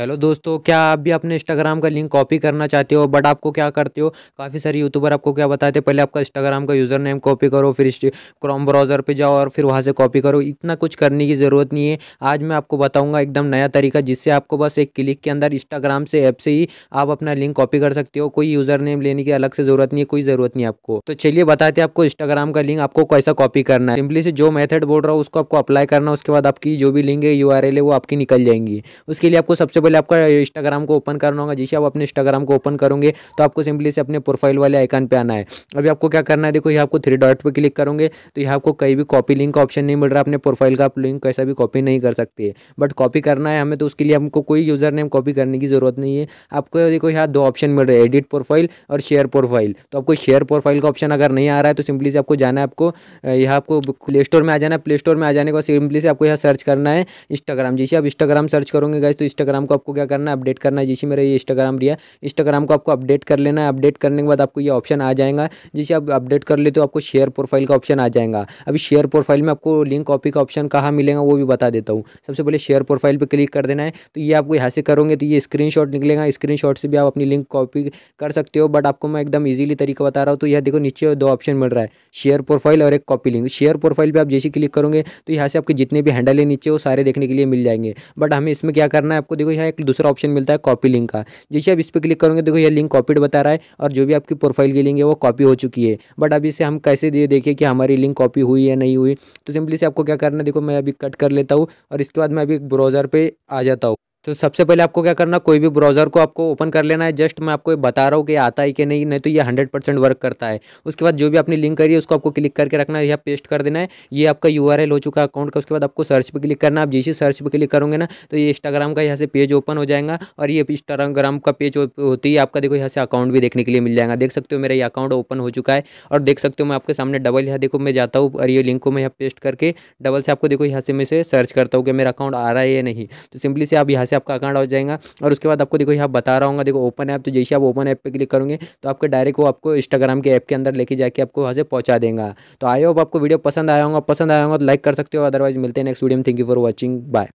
hello दोस्तों क्या आप भी अपने इंस्टाग्राम का लिंक कॉपी करना चाहते हो बट आपको क्या करते हो काफ़ी सारे यूट्यूबर आपको क्या बताते हैं पहले आपका इंस्टाग्राम का यूज़र नेम कॉपी करो फिर क्रोम ब्राउज़र पे जाओ और फिर वहाँ से कॉपी करो इतना कुछ करने की ज़रूरत नहीं है आज मैं आपको बताऊँगा एकदम नया तरीका जिससे आपको बस एक क्लिक के अंदर इंस्टाग्राम से ऐप से ही आप अपना लिंक कॉपी कर सकते हो कोई यूज़र नेम लेने की अलग से ज़रूरत नहीं है कोई ज़रूरत नहीं आपको तो चलिए बताते हैं आपको इंस्टाग्राम का लिंक आपको कैसा कॉपी करना है सिंपली से जो मैथड बोल रहा हूँ उसको आपको अप्लाई करना उसके बाद आपकी जो भी लिंक है यू है वो आपकी निकल जाएंगी उसके लिए आपको सबसे पहले आपका इंस्टाग्राम को ओपन करना होगा जैसे आप अपने इंस्टाग्राम को ओपन करोगे तो आपको सिंपली से अपने प्रोफाइल वाले आइकन पर आना है अभी आपको क्या करना है देखो यहाँ आपको थ्री डॉट पर क्लिक करोगे तो यहाँ आपको कहीं भी कॉपी लिंक का ऑप्शन नहीं मिल रहा अपने प्रोफाइल का आप लिंक कैसा भी कॉपी नहीं कर सकते बट कॉपी करना है हमें तो उसके लिए हमको कोई यूज़र नेम कॉपी करने की ज़रूरत नहीं है आपको देखो यहाँ दो ऑप्शन मिल रहे हैं एडिट प्रोफाइल और शेयर प्रोफाइल तो आपको शेयर प्रोफाइल का ऑप्शन अगर नहीं आ रहा है तो सिंपली से आपको जाना है आपको यहाँ आपको प्ले स्टोर में आ जाना है प्ले स्टोर में आ जाने के बाद सिंपली से आपको यहाँ सर्च करना है इंस्टाग्राम जैसे आप इंस्टाग्राम सर्च करोगे गए तो इंस्टाग्राम को आपको क्या करना है अपडेट करना है जैसे मेरा ये इंस्टाग्राम रिया इंस्टाग्राम को आपको अपडेट कर लेना है अपडेट करने के बाद आपको ये ऑप्शन आ जाएगा जैसे आप अपडेट कर लेते हो आपको शेयर प्रोफाइल का ऑप्शन आ जाएगा अभी शेयर प्रोफाइल में आपको लिंक कॉपी का ऑप्शन कहाँ मिलेगा वो भी बता देता हूँ सबसे पहले शेयर प्रोफाइल पर क्लिक कर देना है तो ये आपको यहाँ से करोगे तो ये स्क्रीन निकलेगा स्क्रीन से भी आप अपनी लिंक कॉपी कर सकते हो बट आपको मैं एकदम ईजिली तरीका बता रहा हूँ तो यह देखो नीचे दो ऑप्शन मिल रहा है शेयर प्रोफाइल और एक कॉपी लिंक शेयर प्रोफाइल पर आप जैसे क्लिक करोगे तो यहाँ से आपके जितने भी हैंडल है नीचे वो सारे देखने के लिए मिल जाएंगे बट हमें इसमें क्या करना है आपको देखो यहाँ एक दूसरा ऑप्शन मिलता है कॉपी लिंक का जैसे आप इस पर क्लिक करोगे देखो ये लिंक कॉपीड बता रहा है और जो भी आपकी प्रोफाइल की लिंक है वो कॉपी हो चुकी है बट अभी इसे हम कैसे दे देखें कि हमारी लिंक कॉपी हुई या नहीं हुई तो सिंपली से आपको क्या करना है देखो मैं अभी कट कर लेता हूँ और इसके बाद मैं अभी ब्राउज़र पर आ जाता हूँ तो सबसे पहले आपको क्या करना कोई भी ब्राउज़र को आपको ओपन कर लेना है जस्ट मैं आपको बता रहा हूँ कि आता है कि नहीं नहीं तो ये हंड्रेड परसेंट वर्क करता है उसके बाद जो भी आपने लिंक करी है उसको आपको क्लिक करके रखना है या पेस्ट कर देना है ये आपका यू हो चुका है अकाउंट का उसके बाद आपको सर्च पर क्लिक करना आप जैसे सर्च पर क्लिक करोगे ना तो ये इंस्टाग्राम का यहाँ से पेज ओपन हो जाएगा और ये इंस्टाग्राम का पेज होती है आपका देखो यहाँ से अकाउंट भी देखने के लिए मिल जाएगा देख सकते हो मेरा ये अकाउंट ओपन हो चुका है और देख सकते हो मैं आपके सामने डबल यहाँ देखो मैं जाता हूँ और ये लिंक को मैं यहाँ पेस्ट करके डबल से आपको देखो यहाँ से मैं सर्च करता हूँ कि मेरा अकाउंट आ रहा है या नहीं तो सिंपली से आप यहाँ से आपका अकाउंट हो जाएगा और उसके बाद आपको देखो यहाँ बता रहा हूँ देखो ओपन ऐप तो जैसे आप ओपन ऐप पर क्लिक करोगे तो आपके डायरेक्ट वो आपको इंस्टाग्राम के ऐप के अंदर लेके जाकर आपको वहाँ से पहुँचा देगा तो आई होप आपको वीडियो पसंद आया होगा पसंद आया होगा तो लाइक कर सकते हो अदरवाइज मिलते हैं नेक्स्ट वीडियो में thank you for watching bye